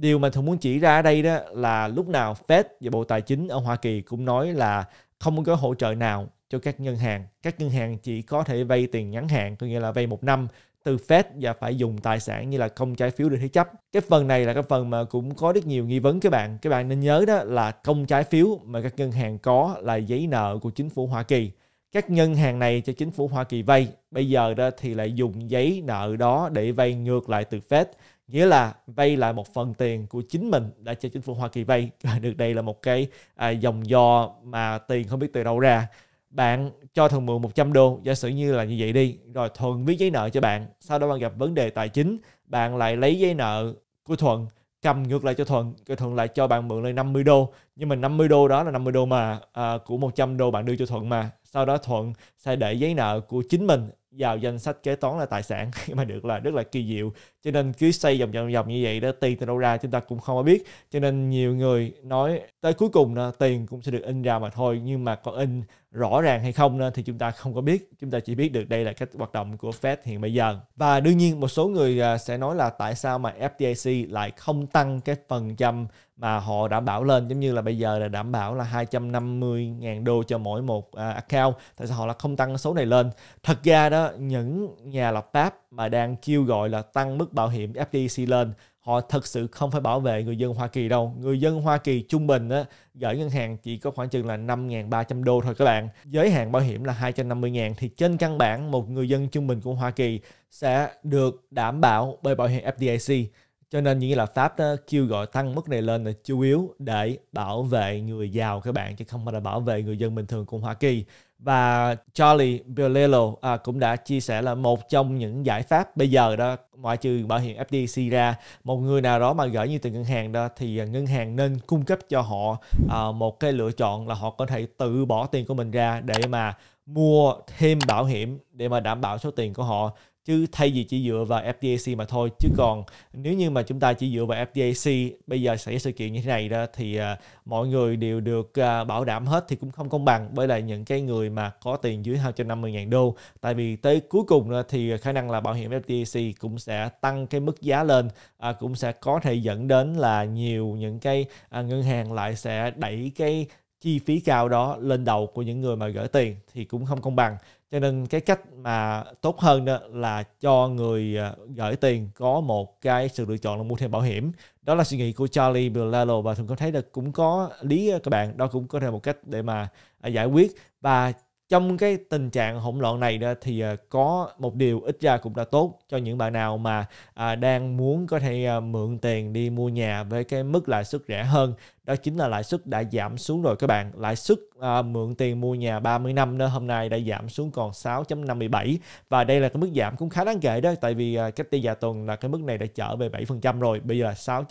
điều mà thường muốn chỉ ra ở đây đó là lúc nào Fed và Bộ Tài chính ở Hoa Kỳ cũng nói là không có hỗ trợ nào cho các ngân hàng. Các ngân hàng chỉ có thể vay tiền ngắn hạn, có nghĩa là vay một năm từ Fed và phải dùng tài sản như là công trái phiếu để thế chấp. Cái phần này là cái phần mà cũng có rất nhiều nghi vấn các bạn. Các bạn nên nhớ đó là công trái phiếu mà các ngân hàng có là giấy nợ của chính phủ Hoa Kỳ. Các ngân hàng này cho chính phủ Hoa Kỳ vay, bây giờ đó thì lại dùng giấy nợ đó để vay ngược lại từ Fed nghĩa là vay lại một phần tiền của chính mình đã cho chính phủ Hoa Kỳ vay được đây là một cái à, dòng dò mà tiền không biết từ đâu ra bạn cho thuần mượn 100 đô giả sử như là như vậy đi rồi thuận viết giấy nợ cho bạn sau đó bạn gặp vấn đề tài chính bạn lại lấy giấy nợ của thuận cầm ngược lại cho thuận rồi thuận lại cho bạn mượn lại 50 đô nhưng mà 50 đô đó là 50 đô mà à, của 100 đô bạn đưa cho thuận mà sau đó thuận sẽ để giấy nợ của chính mình vào danh sách kế toán là tài sản mà được là rất là kỳ diệu cho nên cứ xây vòng vòng vòng như vậy đó tiền từ đâu ra chúng ta cũng không có biết cho nên nhiều người nói tới cuối cùng là tiền cũng sẽ được in ra mà thôi nhưng mà còn in rõ ràng hay không thì chúng ta không có biết chúng ta chỉ biết được đây là cách hoạt động của Fed hiện bây giờ và đương nhiên một số người à, sẽ nói là tại sao mà FDIC lại không tăng cái phần trăm mà họ đảm bảo lên giống như là bây giờ là đảm bảo là 250.000 đô cho mỗi một à, account tại sao họ là không tăng số này lên thật ra đó những nhà lập pháp mà đang kêu gọi là tăng mức bảo hiểm FDIC lên họ thật sự không phải bảo vệ người dân Hoa Kỳ đâu. Người dân Hoa Kỳ trung bình á, gửi ngân hàng chỉ có khoảng chừng là 5.300 đô thôi các bạn. Giới hạn bảo hiểm là 250.000 thì trên căn bản một người dân trung bình của Hoa Kỳ sẽ được đảm bảo bởi bảo hiểm FDIC. Cho nên những là Pháp đó, kêu gọi tăng mức này lên là chủ yếu để bảo vệ người giàu các bạn chứ không phải là bảo vệ người dân bình thường của Hoa Kỳ. Và Charlie Bellello à, cũng đã chia sẻ là một trong những giải pháp bây giờ đó ngoại trừ bảo hiểm FDIC ra một người nào đó mà gửi như từ ngân hàng đó thì à, ngân hàng nên cung cấp cho họ à, một cái lựa chọn là họ có thể tự bỏ tiền của mình ra để mà mua thêm bảo hiểm để mà đảm bảo số tiền của họ chứ thay vì chỉ dựa vào FDIC mà thôi chứ còn nếu như mà chúng ta chỉ dựa vào FDIC bây giờ xảy ra sự kiện như thế này đó thì uh, mọi người đều được uh, bảo đảm hết thì cũng không công bằng bởi lại những cái người mà có tiền dưới 250.000 đô tại vì tới cuối cùng uh, thì khả năng là bảo hiểm FDIC cũng sẽ tăng cái mức giá lên uh, cũng sẽ có thể dẫn đến là nhiều những cái uh, ngân hàng lại sẽ đẩy cái chi phí cao đó lên đầu của những người mà gửi tiền thì cũng không công bằng cho nên cái cách mà tốt hơn đó là cho người ờ, gửi tiền có một cái sự lựa chọn là mua thêm bảo hiểm đó là suy nghĩ của Charlie Bilalo và thường có thấy là cũng có lý ờ, các bạn đó cũng có thể một cách để mà ờ, giải quyết và trong cái tình trạng hỗn loạn này đó thì có một điều ít ra cũng đã tốt cho những bạn nào mà à, đang muốn có thể mượn tiền đi mua nhà với cái mức lãi suất rẻ hơn đó chính là lãi suất đã giảm xuống rồi các bạn lãi suất à, mượn tiền mua nhà 30 năm đó hôm nay đã giảm xuống còn 6.57 và đây là cái mức giảm cũng khá đáng kể đó tại vì à, cách đây vài tuần là cái mức này đã trở về 7% rồi bây giờ là 6.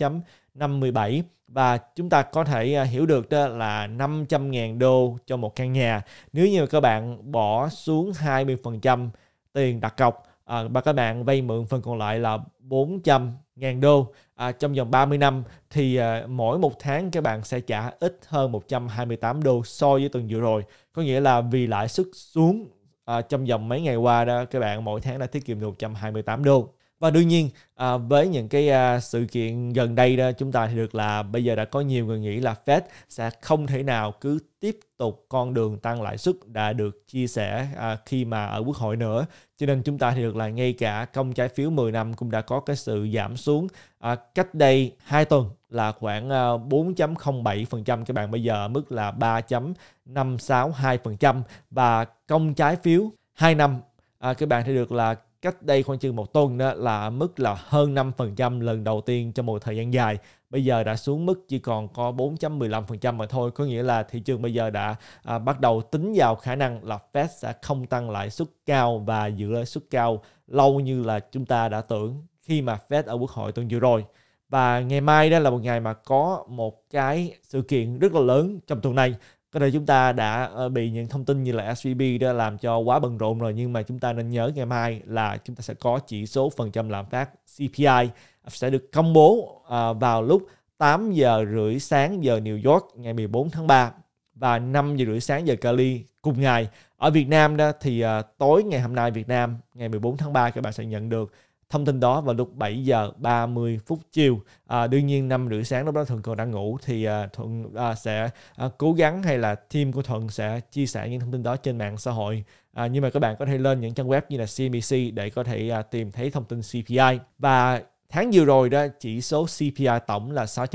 57 và chúng ta có thể ờ, hiểu được đó là 500.000 đô cho một căn nhà. Nếu như các bạn bỏ xuống 20% tiền đặt cọc à, và các bạn vay mượn phần còn lại là 400 ngàn đô à, trong vòng 30 năm thì à, mỗi một tháng các bạn sẽ trả ít hơn 128 đô so với tuần vừa rồi. Có nghĩa là vì lãi suất xuống à, trong vòng mấy ngày qua đó các bạn mỗi tháng đã tiết kiệm được 128 đô và đương nhiên à, với những cái à, sự kiện gần đây đó chúng ta thì được là bây giờ đã có nhiều người nghĩ là Fed sẽ không thể nào cứ tiếp tục con đường tăng lãi suất đã được chia sẻ à, khi mà ở quốc hội nữa cho nên chúng ta thì được là ngay cả công trái phiếu 10 năm cũng đã có cái sự giảm xuống à, cách đây 2 tuần là khoảng 4.07% à, các bạn bây giờ ở mức là 3.562% và công trái phiếu 2 năm à, các bạn thì được là cách đây khoảng chừng một tuần đó là mức là hơn 5% lần đầu tiên trong một thời gian dài. Bây giờ đã xuống mức chỉ còn có 4.15% mà thôi. Có nghĩa là thị trường bây giờ đã à, bắt đầu tính vào khả năng là Fed sẽ không tăng lãi suất cao và giữ lãi suất cao lâu như là chúng ta đã tưởng khi mà Fed ở quốc hội tuần vừa rồi. Và ngày mai đó là một ngày mà có một cái sự kiện rất là lớn trong tuần này có thể chúng ta đã ờ, bị những thông tin như là SVB đó làm cho quá bận rộn rồi nhưng mà chúng ta nên nhớ ngày mai là chúng ta sẽ có chỉ số phần trăm lạm phát CPI ờ, sẽ được công bố ờ, vào lúc 8 giờ rưỡi sáng giờ New York ngày 14 tháng 3 và 5 giờ rưỡi sáng giờ Cali cùng ngày. Ở Việt Nam đó thì tối ngày hôm nay Việt Nam ngày 14 tháng 3 các bạn sẽ nhận được thông tin đó vào lúc 7 giờ 30 phút chiều à, đương nhiên năm rưỡi sáng lúc đó thuận còn đang ngủ thì à, thuận à, sẽ à, cố gắng hay là team của thuận sẽ chia sẻ những thông tin đó trên mạng xã hội à, nhưng mà các bạn có thể lên những trang web như là CNBC để có thể à, tìm thấy thông tin CPI và tháng vừa rồi đó chỉ số CPI tổng là 6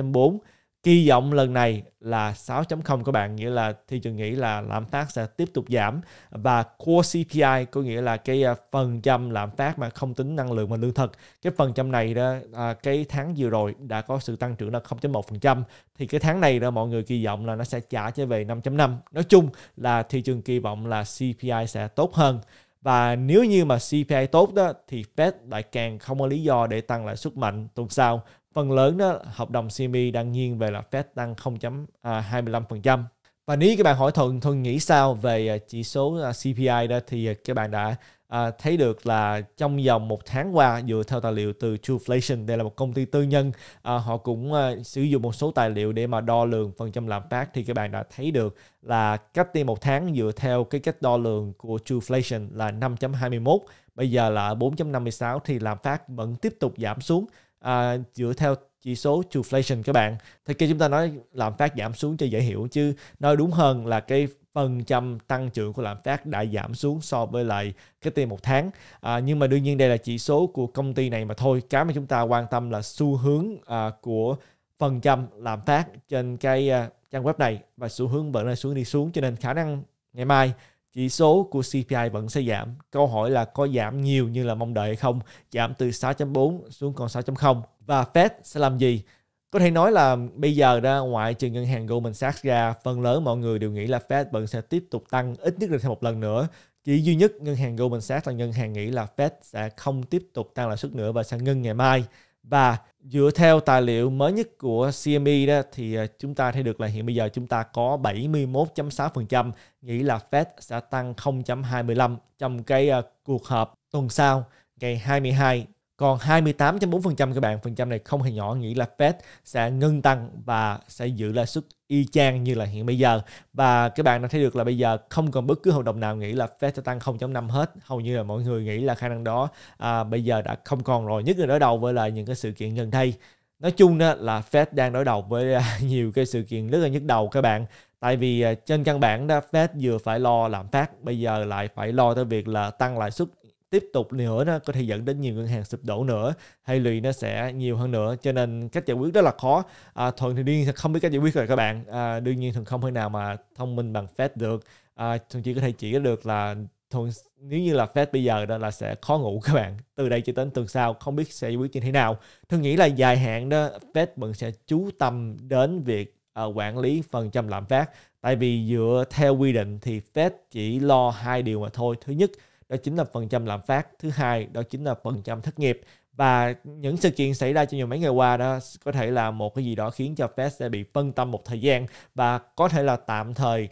Kỳ vọng lần này là 6.0 các bạn nghĩa là thị trường nghĩ là lạm phát sẽ tiếp tục giảm và core CPI có nghĩa là cái à, phần trăm lạm phát mà không tính năng lượng và lương thực cái phần trăm này đó à, cái tháng vừa rồi đã có sự tăng trưởng là 0.1% thì cái tháng này đó mọi người kỳ vọng là nó sẽ trả trở về 5.5 nói chung là thị trường kỳ vọng là CPI sẽ tốt hơn và nếu như mà CPI tốt đó thì Fed lại càng không có lý do để tăng lãi suất mạnh tuần sau Phần lớn đó hợp đồng CME đang nghiêng về là Fed tăng 0.25%. À, Và nếu các bạn hỏi Thuận, Thuận nghĩ sao về à, chỉ số à, CPI đó thì các bạn đã à, thấy được là trong vòng một tháng qua dựa theo tài liệu từ Trueflation đây là một công ty tư nhân à, họ cũng à, sử dụng một số tài liệu để mà đo lường phần trăm lạm phát thì các bạn đã thấy được là cách đi một tháng dựa theo cái cách đo lường của Trueflation là 5.21 bây giờ là 4.56 thì lạm phát vẫn tiếp tục giảm xuống à, dựa theo chỉ số inflation các bạn thì khi chúng ta nói lạm phát giảm xuống cho dễ hiểu chứ nói đúng hơn là cái phần trăm tăng trưởng của lạm phát đã giảm xuống so với lại cái tiền một tháng à, nhưng mà đương nhiên đây là chỉ số của công ty này mà thôi cái mà chúng ta quan tâm là xu hướng à, của phần trăm lạm phát trên cái à, trang web này và xu hướng vẫn là xuống đi xuống cho nên khả năng ngày mai chỉ số của CPI vẫn sẽ giảm. Câu hỏi là có giảm nhiều như là mong đợi hay không? Giảm từ 6.4 xuống còn 6.0. Và Fed sẽ làm gì? Có thể nói là bây giờ ra ngoại trừ ngân hàng Goldman Sachs ra, phần lớn mọi người đều nghĩ là Fed vẫn sẽ tiếp tục tăng ít nhất là thêm một lần nữa. Chỉ duy nhất ngân hàng Goldman Sachs là ngân hàng nghĩ là Fed sẽ không tiếp tục tăng lãi suất nữa và sẽ ngưng ngày mai và dựa theo tài liệu mới nhất của CME đó thì à, chúng ta thấy được là hiện bây giờ chúng ta có 71.6% nghĩ là Fed sẽ tăng 0.25 trong cái à, cuộc họp tuần sau ngày 22 còn 28.4% các bạn phần trăm này không hề nhỏ nghĩ là Fed sẽ ngưng tăng và sẽ giữ lãi suất y chang như là hiện bây giờ và các bạn đã thấy được là bây giờ không còn bất cứ hợp đồng nào nghĩ là Fed sẽ tăng 0.5 hết hầu như là mọi người nghĩ là khả năng đó à, bây giờ đã không còn rồi nhất là đối đầu với là những cái sự kiện gần đây nói chung đó là Fed đang đối đầu với à, nhiều cái sự kiện rất là nhức đầu các bạn tại vì à, trên căn bản đó Fed vừa phải lo làm phát bây giờ lại phải lo tới việc là tăng lãi suất tiếp tục nữa nó có thể dẫn đến nhiều ngân hàng sụp đổ nữa hay lụy nó sẽ nhiều hơn nữa cho nên cách giải quyết rất là khó à, thuận thì đương nhiên không biết cách giải quyết rồi các bạn à, đương nhiên thường không thể nào mà thông minh bằng Fed được à, thường chỉ có thể chỉ được là thường nếu như là Fed bây giờ đó là sẽ khó ngủ các bạn từ đây cho đến tuần sau không biết sẽ giải quyết như thế nào thường nghĩ là dài hạn đó Fed vẫn sẽ chú tâm đến việc uh, quản lý phần trăm lạm phát tại vì dựa theo quy định thì Fed chỉ lo hai điều mà thôi thứ nhất đó chính là phần trăm lạm phát thứ hai đó chính là phần trăm thất nghiệp và những sự kiện xảy ra trong nhiều mấy ngày qua đó có thể là một cái gì đó khiến cho Fed sẽ bị phân tâm một thời gian và có thể là tạm thời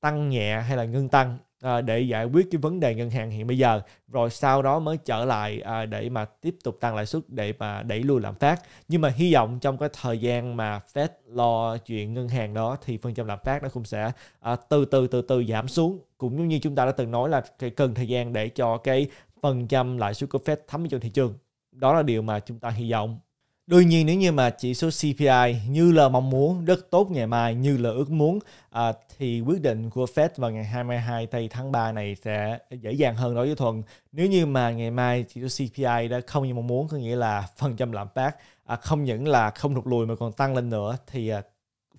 tăng nhẹ hay là ngưng tăng à, để giải quyết cái vấn đề ngân hàng hiện bây giờ rồi sau đó mới trở lại à, để mà tiếp tục tăng lãi suất để mà đẩy lùi lạm phát nhưng mà hy vọng trong cái thời gian mà Fed lo chuyện ngân hàng đó thì phần trăm lạm phát nó cũng sẽ à, từ từ từ từ giảm xuống cũng giống như chúng ta đã từng nói là cần thời gian để cho cái phần trăm lãi suất của Fed thấm vào thị trường đó là điều mà chúng ta hy vọng Đương nhiên nếu như mà chỉ số CPI như là mong muốn, rất tốt ngày mai như là ước muốn à, thì quyết định của Fed vào ngày 22 tây tháng 3 này sẽ dễ dàng hơn đối với Thuận. Nếu như mà ngày mai chỉ số CPI đã không như mong muốn, có nghĩa là phần trăm lạm phát à, không những là không thụt lùi mà còn tăng lên nữa thì à,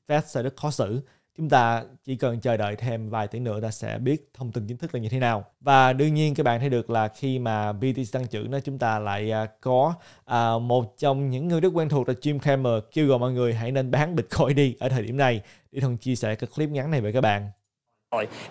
Fed sẽ rất khó xử chúng ta chỉ cần chờ đợi thêm vài tiếng nữa ta sẽ biết thông tin chính thức là như thế nào và đương nhiên các bạn thấy được là khi mà BTC tăng trưởng đó chúng ta lại à, có à, một trong những người rất quen thuộc là Jim Cramer kêu gọi mọi người hãy nên bán Bitcoin đi ở thời điểm này để thông chia sẻ cái clip ngắn này với các bạn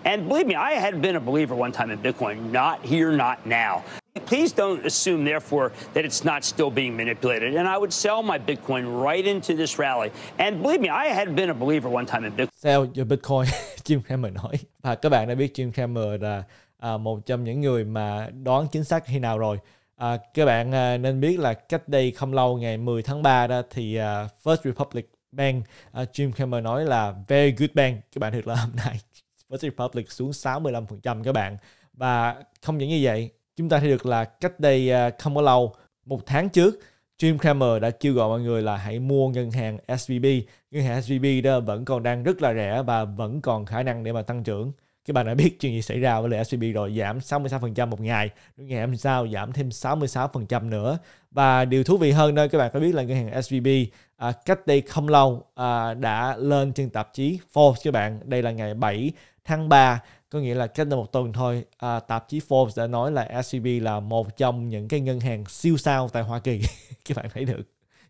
And believe me, I had been a believer one time in Bitcoin, not here, not now. Please don't assume, therefore, that it's not still being manipulated. And I would sell my Bitcoin right into this rally. And believe me, I had been a believer one time in Bitcoin. Sell your Bitcoin, Jim Cramer nói. Và các bạn đã biết Jim Cramer là à, một trong những người mà đoán chính xác khi nào rồi. À, các bạn à, nên biết là cách đây không lâu ngày 10 tháng 3 đó thì à, First Republic Bank, à, Jim Cramer nói là very good bank. Các bạn thật là hôm nay First Republic xuống 65% các bạn. Và không những như vậy, chúng ta thấy được là cách đây à, không có lâu một tháng trước Jim Cramer đã kêu gọi mọi người là hãy mua ngân hàng SVB. Ngân hàng SVB đó vẫn còn đang rất là rẻ và vẫn còn khả năng để mà tăng trưởng. Các bạn đã biết chuyện gì xảy ra với lại SVB rồi, giảm 66% một ngày, ngày hôm sau giảm thêm 66% nữa. Và điều thú vị hơn đó, các bạn có biết là ngân hàng SVB à, cách đây không lâu à, đã lên trên tạp chí Forbes các bạn. Đây là ngày 7 tháng 3 có nghĩa là cách đây một tuần thôi à, tạp chí Forbes đã nói là SVB là một trong những cái ngân hàng siêu sao tại Hoa Kỳ các bạn thấy được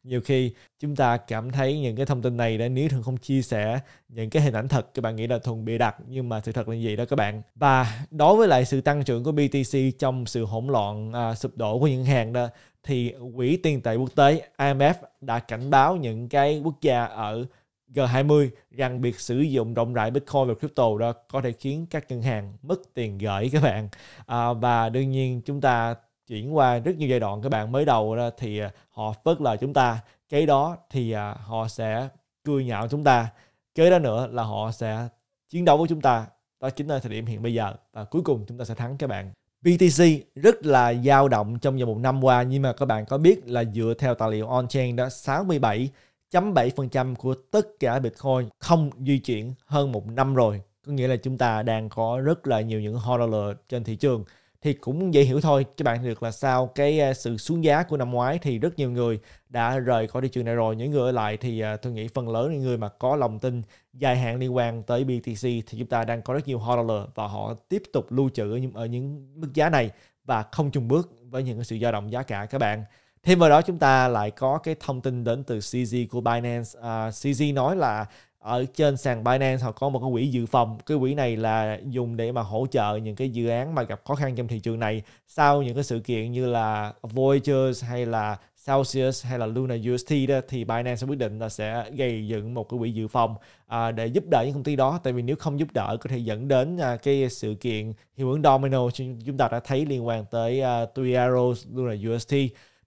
nhiều khi chúng ta cảm thấy những cái thông tin này đã nếu thường không chia sẻ những cái hình ảnh thật các bạn nghĩ là thuần bịa đặt nhưng mà sự thật là gì đó các bạn và đối với lại sự tăng trưởng của BTC trong sự hỗn loạn à, sụp đổ của những hàng đó thì quỹ tiền tệ quốc tế IMF đã cảnh báo những cái quốc gia ở G20 rằng việc sử dụng rộng rãi Bitcoin và crypto đó có thể khiến các ngân hàng mất tiền gửi các bạn à, và đương nhiên chúng ta chuyển qua rất nhiều giai đoạn các bạn mới đầu đó thì à, họ phớt lờ chúng ta cái đó thì à, họ sẽ cười nhạo chúng ta kế đó nữa là họ sẽ chiến đấu với chúng ta đó chính là thời điểm hiện bây giờ và cuối cùng chúng ta sẽ thắng các bạn BTC rất là dao động trong vòng một năm qua nhưng mà các bạn có biết là dựa theo tài liệu on-chain đó 67 0.7% của tất cả Bitcoin không di chuyển hơn một năm rồi. Có nghĩa là chúng ta đang có rất là nhiều những hodler trên thị trường. Thì cũng dễ hiểu thôi, các bạn được là sau cái à, sự xuống giá của năm ngoái thì rất nhiều người đã rời khỏi thị trường này rồi. Những người ở lại thì à, tôi nghĩ phần lớn những người mà có lòng tin dài hạn liên quan tới BTC thì chúng ta đang có rất nhiều hodler và họ tiếp tục lưu trữ ở những, ở những mức giá này và không chung bước với những sự dao động giá cả các bạn. Thêm vào đó chúng ta lại có cái thông tin đến từ CZ của Binance. À, CZ nói là ở trên sàn Binance họ có một cái quỹ dự phòng. Cái quỹ này là dùng để mà hỗ trợ những cái dự án mà gặp khó khăn trong thị trường này sau những cái sự kiện như là Voyagers hay là Celsius hay là Luna UST đó thì Binance sẽ quyết định là sẽ gây dựng một cái quỹ dự phòng à, để giúp đỡ những công ty đó tại vì nếu không giúp đỡ có thể dẫn đến à, cái sự kiện hiệu ứng domino chúng ta đã thấy liên quan tới à, Three Arrows Luna UST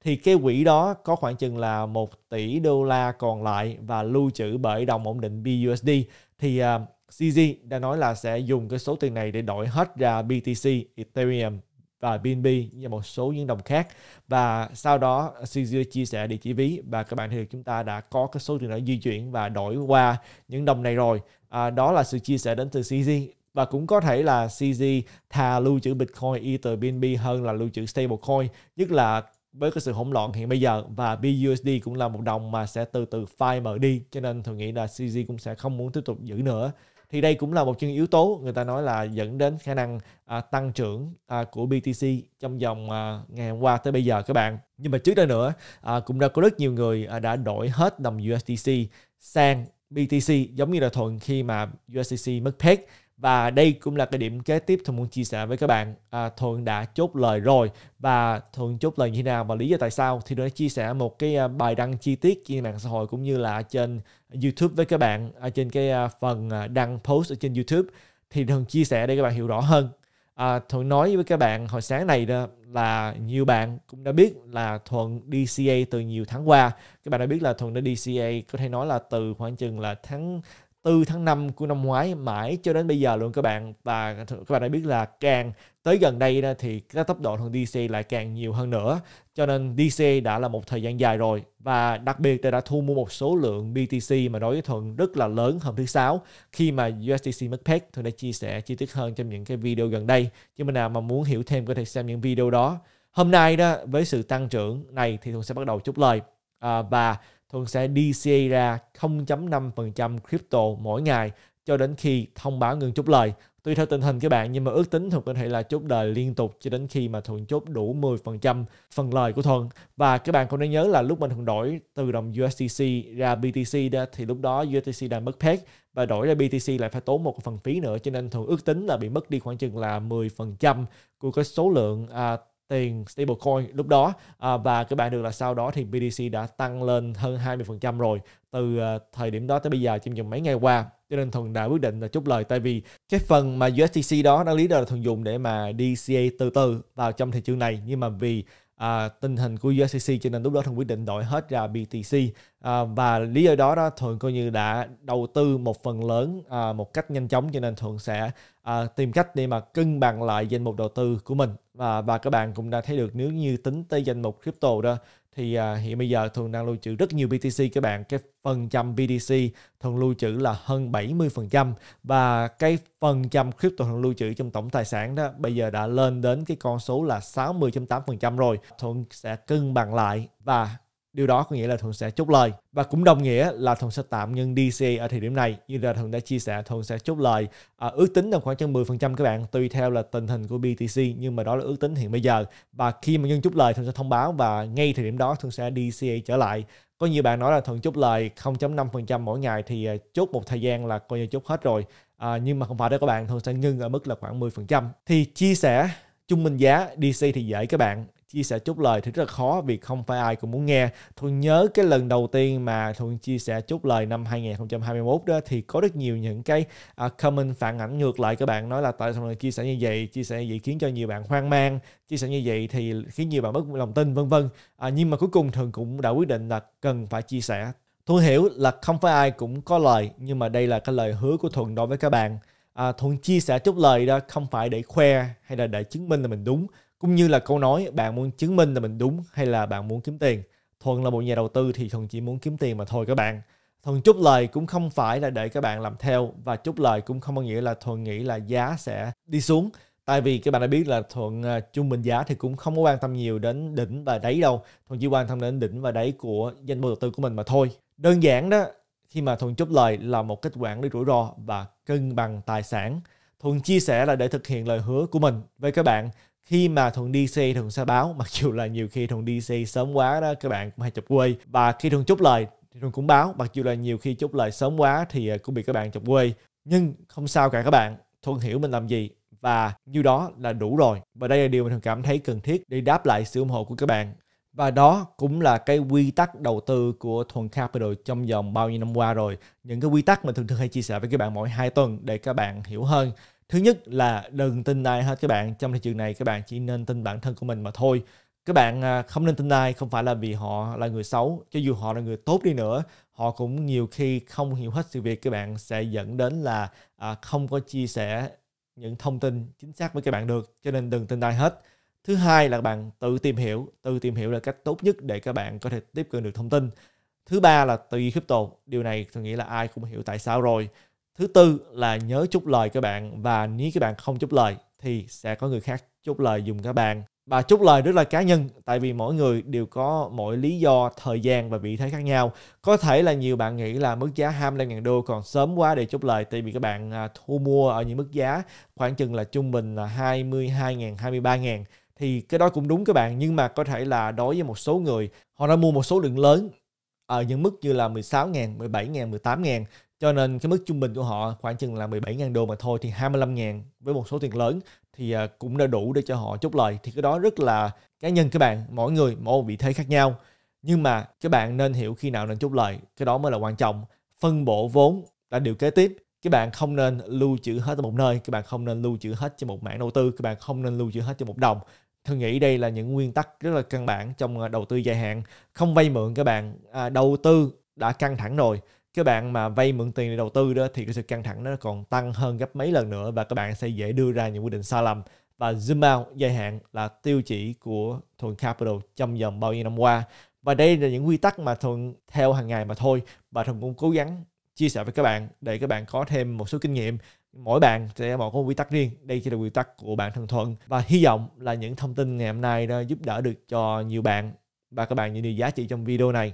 thì cái quỹ đó có khoảng chừng là 1 tỷ đô la còn lại và lưu trữ bởi đồng ổn định BUSD thì uh, à, CZ đã nói là sẽ dùng cái số tiền này để đổi hết ra BTC, Ethereum và BNB và một số những đồng khác và sau đó CZ chia sẻ địa chỉ ví và các bạn thì chúng ta đã có cái số tiền đó di chuyển và đổi qua những đồng này rồi à, đó là sự chia sẻ đến từ CZ và cũng có thể là CZ thà lưu trữ Bitcoin, Ether, BNB hơn là lưu trữ stablecoin nhất là với cái sự hỗn loạn hiện bây giờ và BUSD cũng là một đồng mà sẽ từ từ phai mờ đi cho nên tôi nghĩ là CZ cũng sẽ không muốn tiếp tục giữ nữa thì đây cũng là một trong yếu tố người ta nói là dẫn đến khả năng à, tăng trưởng à, của BTC trong vòng à, ngày hôm qua tới bây giờ các bạn nhưng mà trước đây nữa à, cũng đã có rất nhiều người à, đã đổi hết đồng USDC sang BTC giống như là thuận khi mà USDC mất peg và đây cũng là cái điểm kế tiếp Thuận muốn chia sẻ với các bạn à, Thuận đã chốt lời rồi và Thuận chốt lời như thế nào và lý do tại sao thì Thuận chia sẻ một cái à, bài đăng chi tiết trên mạng xã hội cũng như là trên YouTube với các bạn ở à, trên cái à, phần đăng post ở trên YouTube thì Thuận chia sẻ để các bạn hiểu rõ hơn à, Thuận nói với các bạn hồi sáng này đó là nhiều bạn cũng đã biết là Thuận DCA từ nhiều tháng qua các bạn đã biết là Thuận đã DCA có thể nói là từ khoảng chừng là tháng từ tháng 5 của năm ngoái mãi cho đến bây giờ luôn các bạn và các bạn đã biết là càng tới gần đây thì các tốc độ thằng DC lại càng nhiều hơn nữa cho nên DC đã là một thời gian dài rồi và đặc biệt là đã thu mua một số lượng BTC mà đối với Thuận rất là lớn hôm thứ sáu khi mà USDC mất peg Thuận đã chia sẻ chi tiết hơn trong những cái video gần đây chứ mình nào mà muốn hiểu thêm có thể xem những video đó hôm nay đó với sự tăng trưởng này thì Thuận sẽ bắt đầu chúc lời à, và thường sẽ DCA ra 0.5% crypto mỗi ngày cho đến khi thông báo ngừng chốt lời. Tùy theo tình hình các bạn nhưng mà ước tính thường có thể là chốt lời liên tục cho đến khi mà Thuận chốt đủ 10% phần lời của Thuận. Và các bạn cũng nên nhớ là lúc mình Thuận đổi từ đồng USDC ra BTC đó thì lúc đó USDC đang mất peg và đổi ra BTC lại phải tốn một phần phí nữa cho nên thường ước tính là bị mất đi khoảng chừng là 10% của cái số lượng à, tiền stablecoin lúc đó à, và các bạn được là sau đó thì BTC đã tăng lên hơn 20% rồi từ à, thời điểm đó tới bây giờ trong vòng mấy ngày qua cho nên thuần đã quyết định là chút lời tại vì cái phần mà USDC đó đáng lý đó là thuần dùng để mà DCA từ từ vào trong thị trường này nhưng mà vì à, tình hình của USDC cho nên lúc đó thuần quyết định đổi hết ra BTC à, và lý do đó đó thường coi như đã đầu tư một phần lớn à, một cách nhanh chóng cho nên thường sẽ à, tìm cách để mà cân bằng lại danh mục đầu tư của mình và và các bạn cũng đã thấy được nếu như tính tới danh mục crypto đó thì à, hiện bây giờ thường đang lưu trữ rất nhiều BTC các bạn cái phần trăm BTC thường lưu trữ là hơn 70% và cái phần trăm crypto thường lưu trữ trong tổng tài sản đó bây giờ đã lên đến cái con số là 60.8% rồi thường sẽ cân bằng lại và Điều đó có nghĩa là Thuận sẽ chốt lời và cũng đồng nghĩa là Thuận sẽ tạm nhân DC ở thời điểm này. Như là Thuận đã chia sẻ, Thuận sẽ chốt lời à, ước tính là khoảng chừng 10% các bạn tùy theo là tình hình của BTC nhưng mà đó là ước tính hiện bây giờ. Và khi mà nhân chốt lời Thuận sẽ thông báo và ngay thời điểm đó Thuận sẽ DCA trở lại. Có nhiều bạn nói là Thuận chốt lời 0.5% mỗi ngày thì à, chốt một thời gian là coi như chốt hết rồi. À, nhưng mà không phải đâu các bạn, Thuận sẽ ngưng ở mức là khoảng 10%. Thì chia sẻ chung minh giá DC thì dễ các bạn chia sẻ chút lời thì rất là khó vì không phải ai cũng muốn nghe. Thuận nhớ cái lần đầu tiên mà Thuận chia sẻ chút lời năm 2021 đó thì có rất nhiều những cái à, comment phản ảnh ngược lại các bạn nói là tại sao lại chia sẻ như vậy, chia sẻ như vậy khiến cho nhiều bạn hoang mang, chia sẻ như vậy thì khiến nhiều bạn mất lòng tin vân vân. À, nhưng mà cuối cùng Thuận cũng đã quyết định là cần phải chia sẻ. Thuận hiểu là không phải ai cũng có lời nhưng mà đây là cái lời hứa của Thuận đối với các bạn. À, Thuận chia sẻ chút lời đó không phải để khoe hay là để chứng minh là mình đúng cũng như là câu nói bạn muốn chứng minh là mình đúng hay là bạn muốn kiếm tiền thuận là một nhà đầu tư thì thuận chỉ muốn kiếm tiền mà thôi các bạn thuận chúc lời cũng không phải là để các bạn làm theo và chúc lời cũng không có nghĩa là thuận nghĩ là giá sẽ đi xuống tại vì các bạn đã biết là thuận à, trung bình giá thì cũng không có quan tâm nhiều đến đỉnh và đáy đâu thuận chỉ quan tâm đến đỉnh và đáy của danh mục đầu tư của mình mà thôi đơn giản đó khi mà thuận chốt lời là một kết quản lý rủi ro và cân bằng tài sản thuận chia sẻ là để thực hiện lời hứa của mình với các bạn khi mà thuận đi xe thường sẽ báo mặc dù là nhiều khi thuận đi xe sớm quá đó các bạn cũng hay chụp quê và khi thường chúc lời thì thường cũng báo mặc dù là nhiều khi chúc lời sớm quá thì à, cũng bị các bạn chụp quê nhưng không sao cả các bạn thuận hiểu mình làm gì và như đó là đủ rồi và đây là điều mình thường cảm thấy cần thiết để đáp lại sự ủng hộ của các bạn và đó cũng là cái quy tắc đầu tư của Thuần Capital trong vòng bao nhiêu năm qua rồi. Những cái quy tắc mà thường thường hay chia sẻ với các bạn mỗi 2 tuần để các bạn hiểu hơn thứ nhất là đừng tin ai hết các bạn trong thị trường này các bạn chỉ nên tin bản thân của mình mà thôi các bạn à, không nên tin ai không phải là vì họ là người xấu cho dù họ là người tốt đi nữa họ cũng nhiều khi không hiểu hết sự việc các bạn sẽ dẫn đến là à, không có chia sẻ những thông tin chính xác với các bạn được cho nên đừng tin ai hết thứ hai là bạn tự tìm hiểu tự tìm hiểu là cách tốt nhất để các bạn có thể tiếp cận được thông tin thứ ba là tùy crypto điều này tôi nghĩ là ai cũng hiểu tại sao rồi thứ tư là nhớ chúc lời các bạn và nếu các bạn không chúc lời thì sẽ có người khác chúc lời dùng các bạn và chúc lời rất là cá nhân tại vì mỗi người đều có mỗi lý do thời gian và vị thế khác nhau có thể là nhiều bạn nghĩ là mức giá 25.000 đô còn sớm quá để chúc lời tại vì các bạn à, thu mua ở những mức giá khoảng chừng là trung bình là 22.000 23.000 thì cái đó cũng đúng các bạn nhưng mà có thể là đối với một số người họ đã mua một số lượng lớn ở những mức như là 16.000, 17.000, 18.000 cho nên cái mức trung bình của họ khoảng chừng là 17.000 đô mà thôi thì 25.000 với một số tiền lớn thì à, cũng đã đủ để cho họ chốt lời thì cái đó rất là cá nhân các bạn mỗi người mỗi vị thế khác nhau nhưng mà các bạn nên hiểu khi nào nên chốt lời cái đó mới là quan trọng phân bổ vốn là điều kế tiếp các bạn không nên lưu trữ hết ở một nơi các bạn không nên lưu trữ hết cho một mảng đầu tư các bạn không nên lưu trữ hết cho một đồng tôi nghĩ đây là những nguyên tắc rất là căn bản trong à, đầu tư dài hạn không vay mượn các bạn à, đầu tư đã căng thẳng rồi các bạn mà vay mượn tiền để đầu tư đó thì cái sự căng thẳng nó còn tăng hơn gấp mấy lần nữa và các bạn sẽ dễ đưa ra những quyết định sai lầm và zoom out dài hạn là tiêu chỉ của Thuận Capital trong vòng bao nhiêu năm qua và đây là những quy tắc mà Thuận theo hàng ngày mà thôi và Thuận cũng cố gắng chia sẻ với các bạn để các bạn có thêm một số kinh nghiệm mỗi bạn sẽ có một quy tắc riêng đây chỉ là quy tắc của bạn thân thuận và hy vọng là những thông tin ngày hôm nay đó giúp đỡ được cho nhiều bạn và các bạn những điều giá trị trong video này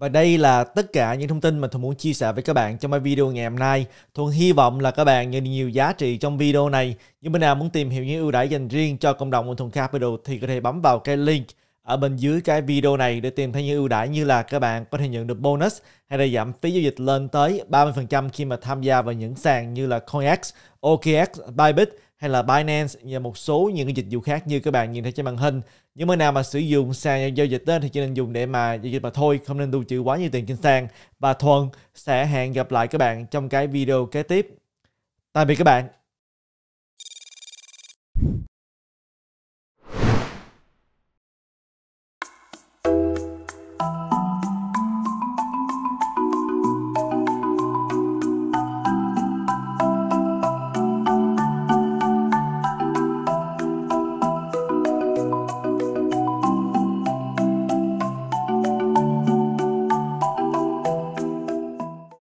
Và đây là tất cả những thông tin mà Thuận muốn chia sẻ với các bạn trong bài video ngày hôm nay. Thuận hy vọng là các bạn nhận được nhiều giá trị trong video này. Những bên nào muốn tìm hiểu những ưu đãi dành riêng cho cộng đồng của Thuận Capital thì có thể bấm vào cái link ở bên dưới cái video này để tìm thấy những ưu đãi như là các bạn có thể nhận được bonus hay là giảm phí giao dịch lên tới 30% khi mà tham gia vào những sàn như là CoinX, OKX, Bybit hay là Binance và một số những cái dịch vụ khác như các bạn nhìn thấy trên màn hình. Những mới nào mà sử dụng sàn giao dịch đó thì chỉ nên dùng để mà giao dịch mà thôi, không nên lưu trữ quá nhiều tiền trên sàn. Và Thuần sẽ hẹn gặp lại các bạn trong cái video kế tiếp. Tạm biệt các bạn.